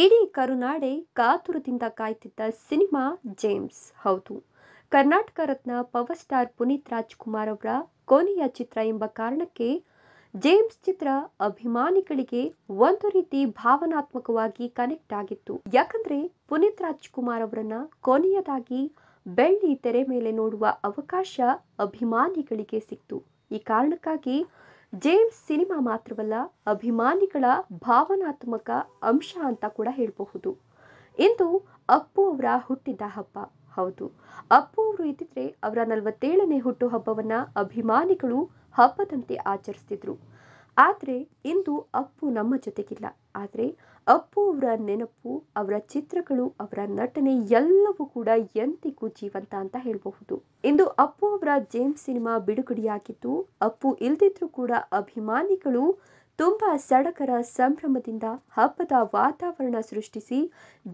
ಇಡೀ ಕರುನಾಡೆ ಕಾತುರದಿಂದ ಕಾಯ್ತಿದ್ದ cinema James ಹೌದು ಕರ್ನಾಟಕ ರತ್ನ ಪವರ್ ಸ್ಟಾರ್ ಪುನೀತ್ ರಾಜ್ಕುಮಾರ್ ಅವರ ಕೊನೆಯ ಚಿತ್ರ ಎಂಬ ಕಾರಣಕ್ಕೆ ಜೇಮ್ಸ್ ಚಿತ್ರ ಅಭಿಮಾನಿಗಳಿಗೆ ಒಂದು ರೀತಿ ಭಾವನಾತ್ಮಕವಾಗಿ ಕನೆಕ್ಟ್ ಆಗಿತ್ತು ಯಾಕಂದ್ರೆ ಪುನೀತ್ ರಾಜ್ಕುಮಾರ್ ಅವರನ್ನ ಕೊನೆಯದಾಗಿ ಬೆಳ್ಳಿ ತೆರೆ ಮೇಲೆ ನೋಡುವ ಅವಕಾಶ ಅಭಿಮಾನಿಗಳಿಗೆ ಸಿಕ್ತು ಈ ಕಾರಣಕ್ಕಾಗಿ ಜೇಮ್ಸ್ ಸಿನಿಮಾ ಮಾತ್ರವಲ್ಲ ಅಭಿಮಾನಿಗಳ ಭಾವನಾತ್ಮಕ ಅಂಶ ಅಂತ ಕೂಡ ಹೇಳಬಹುದು ಇಂದು ಅಪ್ಪು ಅವರ ಹುಟ್ಟಿದ ಹಬ್ಬ ಹೌದು ಅಪ್ಪು ಅವರು ಇದ್ದಿದ್ರೆ ಅವರ ನಲವತ್ತೇಳನೇ ಹುಟ್ಟುಹಬ್ಬವನ್ನು ಅಭಿಮಾನಿಗಳು ಹಬ್ಬದಂತೆ ಆಚರಿಸ್ತಿದ್ರು ಆದರೆ ಇಂದು ಅಪ್ಪು ನಮ್ಮ ಜೊತೆಗಿಲ್ಲ ಆದರೆ ಅಪ್ಪು ಅವರ ನೆನಪು ಅವರ ಚಿತ್ರಗಳು ಅವರ ನಟನೆ ಎಲ್ಲವೂ ಕೂಡ ಎಂದಿಗೂ ಜೀವಂತ ಅಂತ ಹೇಳಬಹುದು ಇಂದು ಅಪ್ಪು ಅವರ ಜೇಮ್ಸ್ ಸಿನಿಮಾ ಬಿಡುಗಡೆಯಾಗಿದ್ದು ಅಪ್ಪು ಇಲ್ದಿದ್ರೂ ಕೂಡ ಅಭಿಮಾನಿಗಳು ತುಂಬ ಸಡಕರ ಸಂಭ್ರಮದಿಂದ ಹಬ್ಬದ ವಾತಾವರಣ ಸೃಷ್ಟಿಸಿ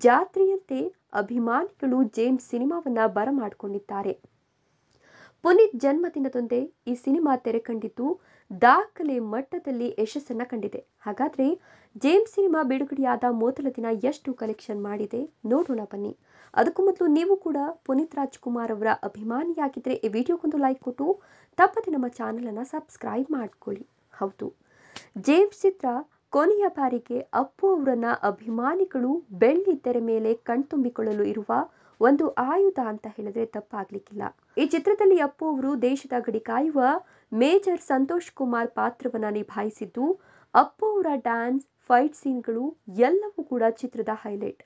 ಜಾತ್ರೆಯಂತೆ ಅಭಿಮಾನಿಗಳು ಜೇಮ್ಸ್ ಸಿನಿಮಾವನ್ನು ಬರಮಾಡಿಕೊಂಡಿದ್ದಾರೆ ಪುನೀತ್ ಜನ್ಮದಿನದೊಂದೇ ಈ ಸಿನಿಮಾ ತೆರೆ ಕಂಡಿದ್ದು ದಾಖಲೆ ಮಟ್ಟದಲ್ಲಿ ಯಶಸ್ಸನ್ನು ಕಂಡಿದೆ ಹಾಗಾದರೆ ಜೇಮ್ಸ್ ಸಿನಿಮಾ ಬಿಡುಗಡೆಯಾದ ಮೊದಲ ದಿನ ಎಷ್ಟು ಕಲೆಕ್ಷನ್ ಮಾಡಿದೆ ನೋಡೋಣ ಬನ್ನಿ ಅದಕ್ಕೂ ಮೊದಲು ನೀವು ಕೂಡ ಪುನೀತ್ ರಾಜ್ಕುಮಾರ್ ಅವರ ಅಭಿಮಾನಿಯಾಗಿದ್ದರೆ ಈ ವಿಡಿಯೋಗೊಂದು ಲೈಕ್ ಕೊಟ್ಟು ತಪ್ಪದೆ ನಮ್ಮ ಚಾನಲನ್ನು ಸಬ್ಸ್ಕ್ರೈಬ್ ಮಾಡಿಕೊಳ್ಳಿ ಹೌದು ಜೇಮ್ಸ್ ಚಿತ್ರ ಕೊನೆಯ ಬಾರಿಗೆ ಅಪ್ಪು ಅವರನ್ನ ಅಭಿಮಾನಿಗಳು ಬೆಳ್ಳಿ ತೆರೆ ಮೇಲೆ ಕಣ್ತುಂಬಿಕೊಳ್ಳಲು ಇರುವ ಒಂದು ಆಯುಧ ಅಂತ ಹೇಳಿದ್ರೆ ತಪ್ಪಾಗ್ಲಿಕ್ಕಿಲ್ಲ ಈ ಚಿತ್ರದಲ್ಲಿ ಅಪ್ಪು ಅವರು ದೇಶದ ಗಡಿ ಕಾಯುವ ಮೇಜರ್ ಸಂತೋಷ್ ಕುಮಾರ್ ಪಾತ್ರವನ್ನ ನಿಭಾಯಿಸಿದ್ದು ಅಪ್ಪು ಅವರ ಡ್ಯಾನ್ಸ್ ಫೈಟ್ ಸೀನ್ಗಳು ಎಲ್ಲವೂ ಕೂಡ ಚಿತ್ರದ ಹೈಲೈಟ್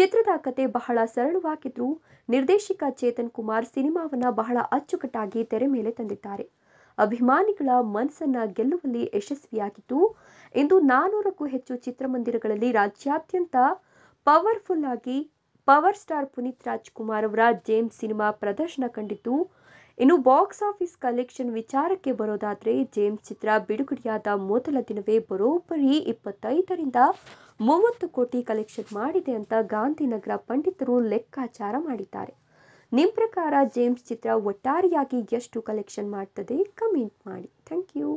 ಚಿತ್ರದ ಕತೆ ಬಹಳ ಸರಳವಾಗಿದ್ರು ನಿರ್ದೇಶಕ ಚೇತನ್ ಕುಮಾರ್ ಸಿನಿಮಾವನ್ನ ಬಹಳ ಅಚ್ಚುಕಟ್ಟಾಗಿ ತೆರೆ ಮೇಲೆ ತಂದಿದ್ದಾರೆ ಅಭಿಮಾನಿಗಳ ಮನಸ್ಸನ್ನ ಗೆಲ್ಲುವಲ್ಲಿ ಯಶಸ್ವಿಯಾಗಿದ್ದು ಇಂದು ನಾನೂರಕ್ಕೂ ಹೆಚ್ಚು ಚಿತ್ರಮಂದಿರಗಳಲ್ಲಿ ರಾಜ್ಯಾದ್ಯಂತ ಪವರ್ಫುಲ್ ಆಗಿ ಪವರ್ ಸ್ಟಾರ್ ಪುನೀತ್ ರಾಜ್ಕುಮಾರ್ ಅವರ ಜೇಮ್ಸ್ ಸಿನಿಮಾ ಪ್ರದರ್ಶನ ಕಂಡಿದ್ದು ಇನ್ನು ಬಾಕ್ಸ್ ಆಫೀಸ್ ಕಲೆಕ್ಷನ್ ವಿಚಾರಕ್ಕೆ ಬರೋದಾದರೆ ಜೇಮ್ಸ್ ಚಿತ್ರ ಬಿಡುಗಡೆಯಾದ ಮೊದಲ ದಿನವೇ ಬರೋಬ್ಬರಿ ಇಪ್ಪತ್ತೈದರಿಂದ ಮೂವತ್ತು ಕೋಟಿ ಕಲೆಕ್ಷನ್ ಮಾಡಿದೆ ಅಂತ ಗಾಂಧಿನಗರ ಪಂಡಿತರು ಲೆಕ್ಕಾಚಾರ ಮಾಡಿದ್ದಾರೆ ನಿಮ್ಮ ಪ್ರಕಾರ ಜೇಮ್ಸ್ ಚಿತ್ರ ಒಟ್ಟಾರೆಯಾಗಿ ಎಷ್ಟು ಕಲೆಕ್ಷನ್ ಮಾಡ್ತದೆ ಕಮೆಂಟ್ ಮಾಡಿ ಥ್ಯಾಂಕ್ ಯು